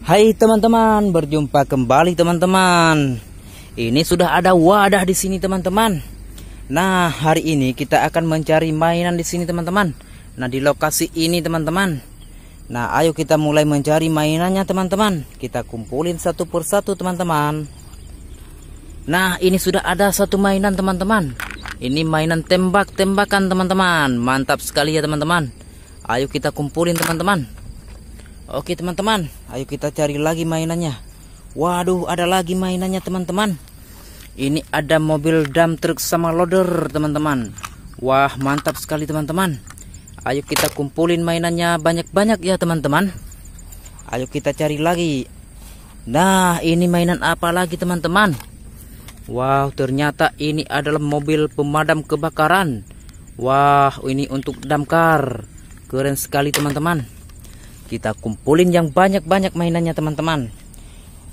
Hai teman-teman, berjumpa kembali teman-teman. Ini sudah ada wadah di sini teman-teman. Nah, hari ini kita akan mencari mainan di sini teman-teman. Nah, di lokasi ini teman-teman. Nah, ayo kita mulai mencari mainannya teman-teman. Kita kumpulin satu persatu teman-teman. Nah, ini sudah ada satu mainan teman-teman. Ini mainan tembak-tembakan teman-teman. Mantap sekali ya teman-teman. Ayo kita kumpulin teman-teman. Oke teman-teman, ayo kita cari lagi mainannya. Waduh, ada lagi mainannya teman-teman. Ini ada mobil dump truck sama loader teman-teman. Wah, mantap sekali teman-teman. Ayo kita kumpulin mainannya banyak-banyak ya teman-teman. Ayo kita cari lagi. Nah, ini mainan apa lagi teman-teman? Wow, ternyata ini adalah mobil pemadam kebakaran. Wah, ini untuk damkar. Keren sekali teman-teman. Kita kumpulin yang banyak-banyak mainannya teman-teman.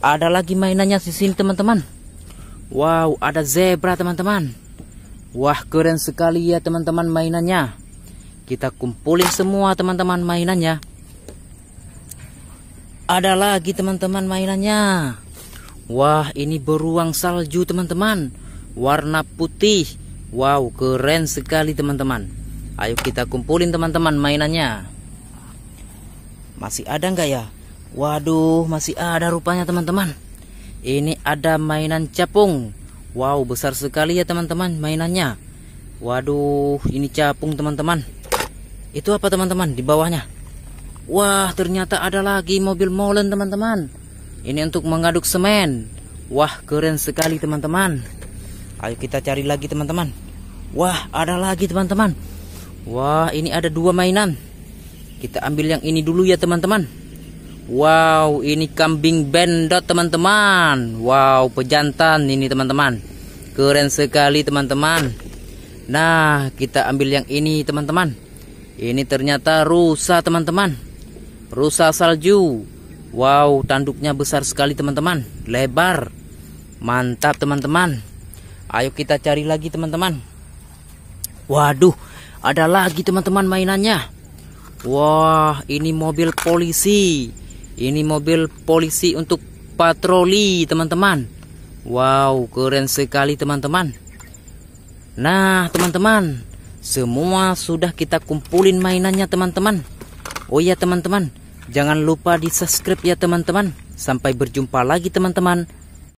Ada lagi mainannya di sini teman-teman. Wow, ada zebra teman-teman. Wah, keren sekali ya teman-teman mainannya. Kita kumpulin semua teman-teman mainannya. Ada lagi teman-teman mainannya. Wah, ini beruang salju teman-teman. Warna putih. Wow, keren sekali teman-teman. Ayo kita kumpulin teman-teman mainannya. Masih ada nggak ya? Waduh, masih ada rupanya teman-teman. Ini ada mainan capung. Wow, besar sekali ya teman-teman mainannya. Waduh, ini capung teman-teman. Itu apa teman-teman di bawahnya? Wah, ternyata ada lagi mobil molen teman-teman. Ini untuk mengaduk semen. Wah, keren sekali teman-teman. Ayo kita cari lagi teman-teman. Wah, ada lagi teman-teman. Wah, ini ada dua mainan. Kita ambil yang ini dulu ya teman-teman. Wow, ini kambing bendot teman-teman. Wow, pejantan ini teman-teman. Keren sekali teman-teman. Nah, kita ambil yang ini teman-teman. Ini ternyata rusa teman-teman. Rusa salju. Wow, tanduknya besar sekali teman-teman. Lebar. Mantap teman-teman. Ayo kita cari lagi teman-teman. Waduh, ada lagi teman-teman mainannya. Wah, ini mobil polisi. Ini mobil polisi untuk patroli, teman-teman. Wow, keren sekali, teman-teman. Nah, teman-teman, semua sudah kita kumpulin mainannya, teman-teman. Oh ya, teman-teman, jangan lupa di-subscribe ya, teman-teman. Sampai berjumpa lagi, teman-teman.